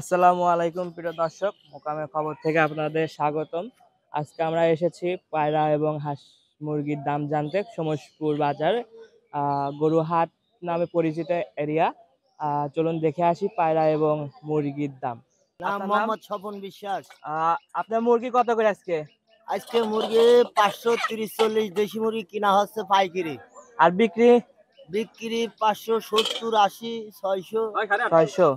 আসসালামু আলাইকুম প্রিয় দর্শক মোকামের খবর থেকে আপনাদের স্বাগতম আজকে আমরা এসেছি পায়রা এবং হাঁস মুরগির দাম জানতে সমসপুর বাজার গরুহাট নামে পরিচিত এরিয়া চলুন দেখে আসি পায়রা এবং মুরগির দাম মোহাম্মদ স্বপন বিশ্বাস আপনার মুরগি কত করে আজকে আজকে মুরগি পাঁচশো তিরিশ চল্লিশ দেশি মুরগি কিনা হচ্ছে পাইকিরি আর বিক্রি বিক্রি পাঁচশো সত্তর আশি ছয়শো ছয়শো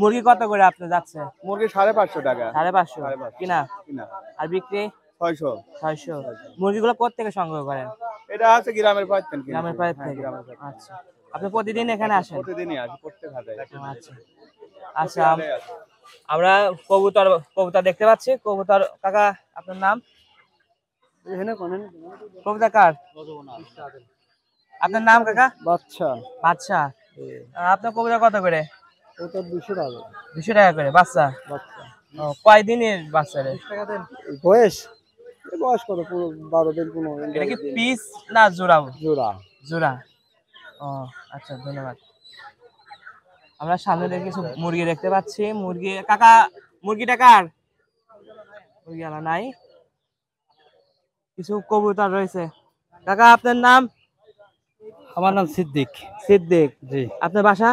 মুরগি কত করে আপনি যাচ্ছে মুরগি সাড়ে পাঁচশো টাকা সাড়ে পাঁচশো কিনা কিনা আর বিক্রি ছয়শো ছয়শো মুরগিগুলো কোথা থেকে সংগ্রহ করেন এটা আছে গ্রামের পাশ থেকে গ্রামের পাশ হ্যাঁ, থেকে আচ্ছা আপনি প্রতিদিন এখানে আসেন প্রতিদিনই আসি প্রত্যেক আচ্ছা আচ্ছা আমরা কবুতর কবুতর দেখতে পাচ্ছি কবুতর কাকা আপনার নাম কবুতর কার আপনার নাম কাকা বাচ্চা বাচ্চা আপনার কবুতর কত করে ওটা 200 টাকা 200 টাকা করে বাচ্চা বাচ্চা ও কয় দিনের বাচ্চা রে টাকা দেন বয়স বয়স কত 12 দিন এটা কি পিস না জোড়া জোড়া জোড়া ও আচ্ছা ধন্যবাদ আমরা সামনে দেখে কিছু মুরগি দেখতে পাচ্ছি মুরগি কাকা মুরগিটা কার মুরগি আলা নাই কিছু কবুতর রয়েছে কাকা আপনার নাম আমার নাম সিদ্দিক সিদ্দিক জি আপনার বাসা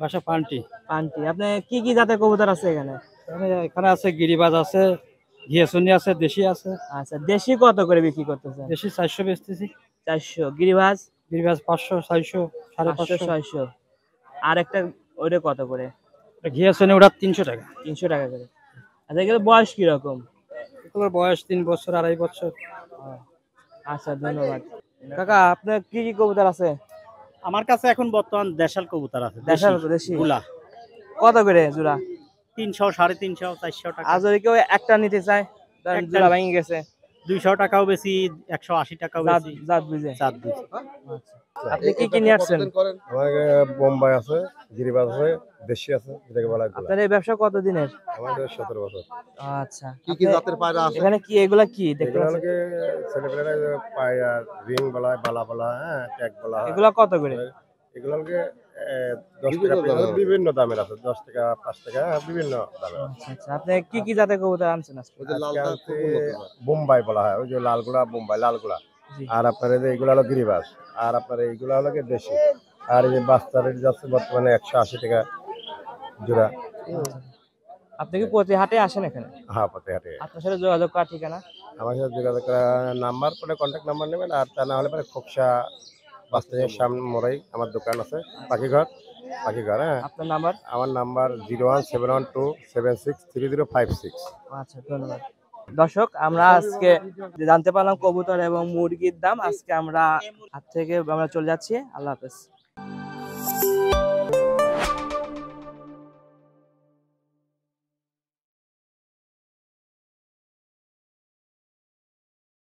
বাসা পান্টি পান্টি আপনি কি কি জাতের কবুতর আছে এখানে এখানে আছে গিরিবাজ আছে ঘিয়াসুনি আছে দেশি আছে আচ্ছা দেশি কত করে বিক্রি করতেছে দেশি চারশো বেচতেছি চারশো গিরিবাজ গিরিবাজ পাঁচশো ছয়শো সাড়ে পাঁচশো ছয়শো আর একটা ওইটা কত করে ঘিয়াসুনি ওটা তিনশো টাকা তিনশো টাকা করে আচ্ছা এগুলো বয়স কিরকম এগুলোর বয়স তিন বছর আড়াই বছর আচ্ছা ধন্যবাদ কাকা আপনার কি কি কবুতর আছে আমার কাছে এখন বর্তমান দেশাল কবুতর আছে দেশাল দেশি গুলা কত করে জোড়া তিনশো সাড়ে তিনশো চারশো টাকা আর কেউ একটা নিতে চায় জোড়া ভেঙে গেছে দুইশো টাকাও বেশি একশো আশি টাকাও বেশি জাত বুঝে জাত বুঝে আচ্ছা। আচ্ছা। আপনি কি কি নিয়ে আসছেন বোম্বাই আছে গিরিবাজ আছে দেশি আছে বলা হয় আপনার এই ব্যবসা কত দিনের আমাদের 17 বছর আচ্ছা কি কি জাতের পায়রা আছে এখানে কি এগুলা কি দেখতে ছেলেপেলেরা পায়রা রিং বলা বালা বলা হ্যাঁ ট্যাগ বলা এগুলা কত করে টাকা বিভিন্ন দামের আছে দশ টাকা পাঁচ টাকা হ্যাঁ, বিভিন্ন দামের আচ্ছা, আচ্ছা। আপনি কি কি জাতের কবুতর আনছেন বোম্বাই বলা হয় ওই যে লালগুলা বোম্বাই লালগুলা আর আপনার এগুলো হলো গিরিবাস আর আপনার এইগুলো হলো কি দেশি আর এই যে বাচ্চা রেট যাচ্ছে বর্তমানে একশো আশি টাকা জোড়া আপনি কি প্রতি হাটে আসেন এখানে হ্যাঁ প্রতি হাটে আপনার সাথে যোগাযোগ করার ঠিকানা আমার সাথে যোগাযোগ করা নাম্বার পরে কন্ট্যাক্ট নাম্বার নেবেন আর তা না হলে পরে খোপসা বাস স্ট্যান্ডের সামনে মোড়াই আমার দোকান আছে পাখিঘর পাখিঘর হ্যাঁ আপনার নাম্বার আমার number zero one seven one two seven six three zero five six আচ্ছা ধন্যবাদ দর্শক আমরা আজকে জানতে পারলাম কবুতর এবং মুরগির দাম আজকে আমরা হাত থেকে আমরা চলে যাচ্ছি আল্লাহ হাফেজ